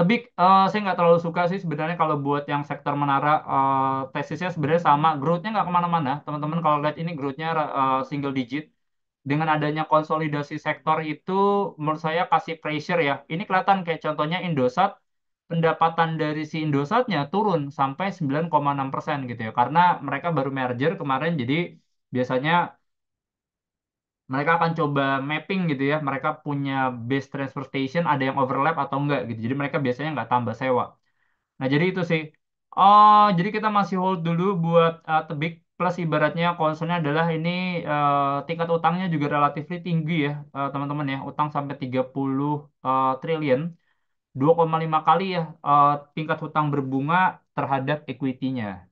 tapi uh, saya nggak terlalu suka sih sebenarnya kalau buat yang sektor menara uh, tesisnya sebenarnya sama growth-nya nggak kemana-mana teman-teman kalau lihat ini growth-nya uh, single digit dengan adanya konsolidasi sektor itu menurut saya kasih pressure ya ini kelihatan kayak contohnya Indosat pendapatan dari si Indosatnya turun sampai 9,6 persen gitu ya karena mereka baru merger kemarin jadi biasanya mereka akan coba mapping gitu ya mereka punya base transfer station ada yang overlap atau enggak gitu jadi mereka biasanya nggak tambah sewa nah jadi itu sih oh jadi kita masih hold dulu buat uh, tebik plus ibaratnya concernnya adalah ini uh, tingkat utangnya juga relatif tinggi ya teman eh, teman-teman ya utang sampai 30 uh, triliun 2,5 kali ya uh, tingkat hutang berbunga terhadap equity-nya